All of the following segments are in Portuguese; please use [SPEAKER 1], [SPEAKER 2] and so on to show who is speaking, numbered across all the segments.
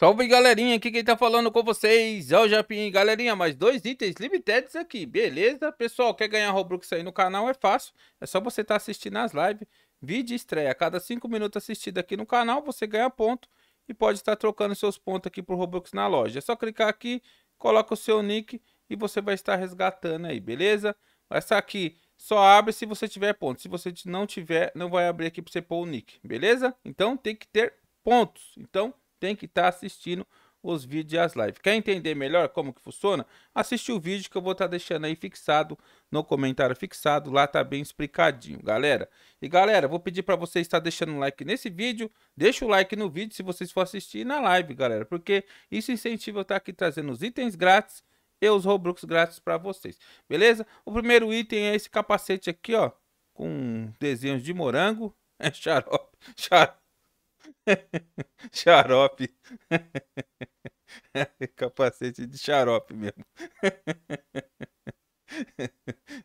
[SPEAKER 1] Salve galerinha, aqui quem tá falando com vocês é o Japim. Galerinha, mais dois itens limiteds aqui, beleza? Pessoal, quer ganhar Robux aí no canal? É fácil, é só você estar tá assistindo as lives. Vídeo estreia, a cada 5 minutos assistido aqui no canal, você ganha ponto e pode estar tá trocando seus pontos aqui por Robux na loja. É só clicar aqui, coloca o seu nick e você vai estar resgatando aí, beleza? Essa aqui só abre se você tiver ponto, se você não tiver, não vai abrir aqui para você pôr o nick, beleza? Então tem que ter pontos, então tem que estar tá assistindo os vídeos e as lives. Quer entender melhor como que funciona? Assiste o vídeo que eu vou estar tá deixando aí fixado no comentário fixado, lá tá bem explicadinho, galera. E galera, vou pedir para vocês estar tá deixando um like nesse vídeo, deixa o like no vídeo se vocês for assistir na live, galera, porque isso incentiva eu estar tá aqui trazendo os itens grátis e os Robux grátis para vocês, beleza? O primeiro item é esse capacete aqui, ó, com desenhos de morango, é xarope, xarope. xarope. Capacete de xarope mesmo.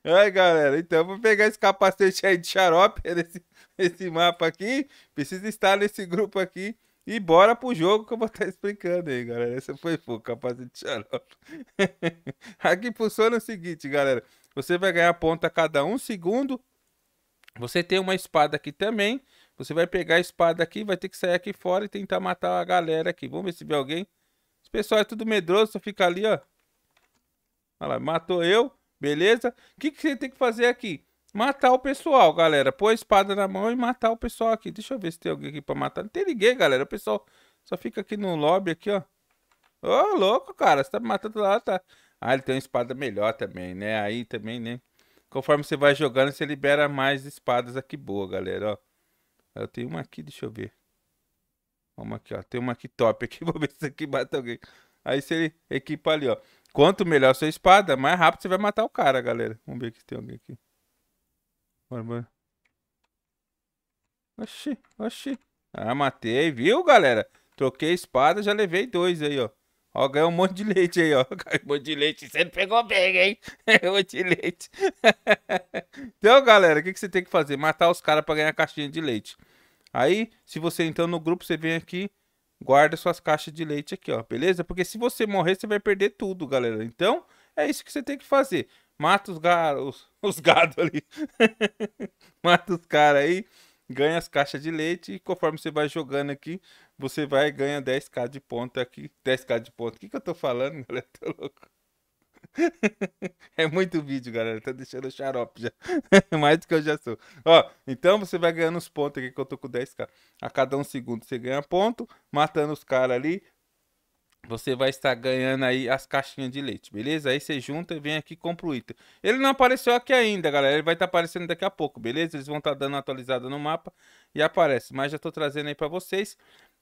[SPEAKER 1] Aí galera, então vou pegar esse capacete aí de xarope, esse, esse mapa aqui. Precisa estar nesse grupo aqui. E bora pro jogo que eu vou estar explicando aí, galera. Essa foi o capacete de xarope. aqui funciona o seguinte, galera. Você vai ganhar ponta a cada um segundo. Você tem uma espada aqui também. Você vai pegar a espada aqui, vai ter que sair aqui fora e tentar matar a galera aqui. Vamos ver se vê alguém. Os pessoal é tudo medroso, só fica ali, ó. Olha lá, matou eu, beleza? O que, que você tem que fazer aqui? Matar o pessoal, galera. Pôr a espada na mão e matar o pessoal aqui. Deixa eu ver se tem alguém aqui pra matar. Não tem ninguém, galera. O pessoal só fica aqui no lobby, aqui, ó. Ô, oh, louco, cara. Você tá me matando lá, tá? Ah, ele tem uma espada melhor também, né? Aí também, né? Conforme você vai jogando, você libera mais espadas aqui boa, galera, ó. Eu tenho uma aqui, deixa eu ver. Uma aqui, ó. Tem uma aqui top aqui. Vou ver se isso aqui mata alguém. Aí se equipa ali, ó. Quanto melhor sua espada, mais rápido você vai matar o cara, galera. Vamos ver se tem alguém aqui. Bora, bora. Oxi, oxi. Ah, matei, viu, galera? Troquei espada, já levei dois aí, ó. Ó, ganhou um monte de leite aí, ó. Um monte de leite. Você não pegou bem, hein? um monte de leite. então, galera, o que, que você tem que fazer? Matar os caras pra ganhar caixinha de leite. Aí, se você entrar no grupo, você vem aqui, guarda suas caixas de leite aqui, ó, beleza? Porque se você morrer, você vai perder tudo, galera. Então, é isso que você tem que fazer. Mata os gados, os gados ali. Mata os caras aí, ganha as caixas de leite e conforme você vai jogando aqui, você vai ganha 10k de ponto aqui. 10k de ponto. O que, que eu tô falando, galera? Tô tá louco. é muito vídeo, galera. Tá deixando xarope já. Mais do que eu já sou. Ó, então você vai ganhando os pontos aqui, que eu tô com 10k. A cada um segundo você ganha ponto. Matando os caras ali, você vai estar ganhando aí as caixinhas de leite, beleza? Aí você junta e vem aqui e compra o item. Ele não apareceu aqui ainda, galera. Ele vai estar tá aparecendo daqui a pouco, beleza? Eles vão estar tá dando atualizada no mapa e aparece. Mas já estou trazendo aí para vocês.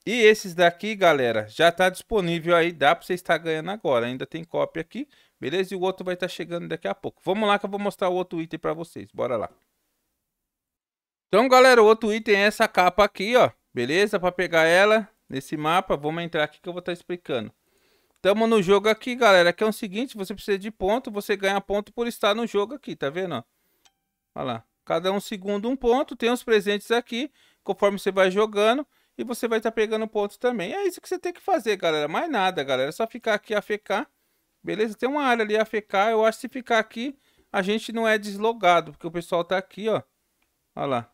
[SPEAKER 1] E esses daqui, galera, já tá disponível aí, dá para você estar ganhando agora. Ainda tem cópia aqui, beleza? E o outro vai estar tá chegando daqui a pouco. Vamos lá que eu vou mostrar o outro item para vocês, bora lá. Então, galera, o outro item é essa capa aqui, ó, beleza? Para pegar ela nesse mapa, vamos entrar aqui que eu vou estar tá explicando. Tamo no jogo aqui, galera, que é o seguinte, você precisa de ponto, você ganha ponto por estar no jogo aqui, tá vendo, ó? Olha lá, cada um segundo um ponto, tem os presentes aqui, conforme você vai jogando e você vai estar tá pegando pontos também. É isso que você tem que fazer, galera. Mais nada, galera. É só ficar aqui afecar. Beleza? Tem uma área ali afecar. Eu acho que se ficar aqui, a gente não é deslogado, porque o pessoal tá aqui, ó. Olha lá.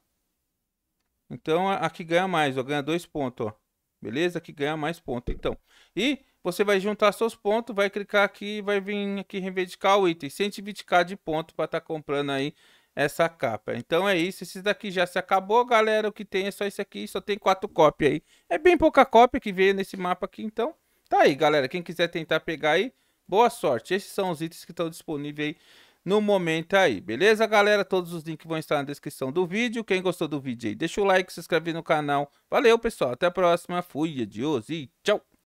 [SPEAKER 1] Então, aqui ganha mais, ó. Ganha dois pontos, ó. Beleza? Aqui ganha mais ponto, então. E você vai juntar seus pontos, vai clicar aqui, vai vir aqui reivindicar o item. 120k de ponto para estar tá comprando aí essa capa. Então é isso, Esse daqui já se acabou, galera. O que tem é só esse aqui, só tem quatro cópias aí. É bem pouca cópia que veio nesse mapa aqui, então. Tá aí, galera. Quem quiser tentar pegar aí, boa sorte. Esses são os itens que estão disponíveis aí no momento aí, beleza, galera? Todos os links vão estar na descrição do vídeo. Quem gostou do vídeo aí, deixa o like, se inscreve no canal. Valeu, pessoal. Até a próxima. Fui, adiós e tchau!